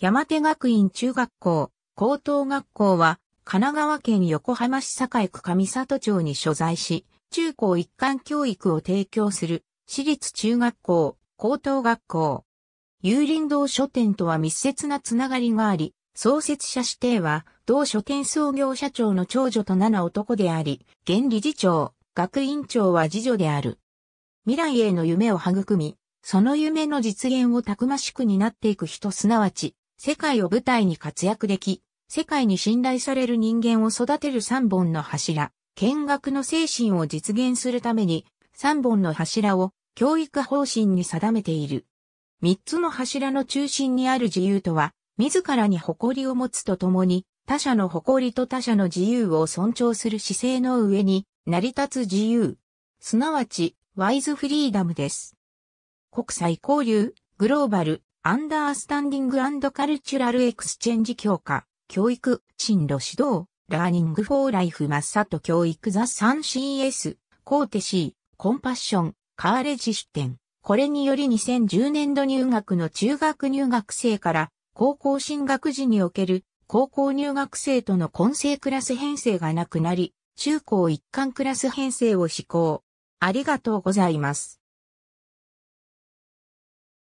山手学院中学校、高等学校は、神奈川県横浜市堺区上里町に所在し、中高一貫教育を提供する、私立中学校、高等学校。有林堂書店とは密接なつながりがあり、創設者指定は、同書店創業社長の長女と七男であり、現理事長、学院長は次女である。未来への夢を育み、その夢の実現をたくましく担っていく人すなわち、世界を舞台に活躍でき、世界に信頼される人間を育てる三本の柱、見学の精神を実現するために、三本の柱を教育方針に定めている。三つの柱の中心にある自由とは、自らに誇りを持つとともに、他者の誇りと他者の自由を尊重する姿勢の上に、成り立つ自由。すなわち、ワイズフリーダムです。国際交流、グローバル、アンダースタンディングカルチュラルエクスチェンジ強化、教育、進路指導、ラーニングフォーライフマッサと教育ザ 3CS、コーテシー、コンパッション、カーレジ出展。これにより2010年度入学の中学入学生から高校進学時における高校入学生との混成クラス編成がなくなり、中高一貫クラス編成を施行。ありがとうございます。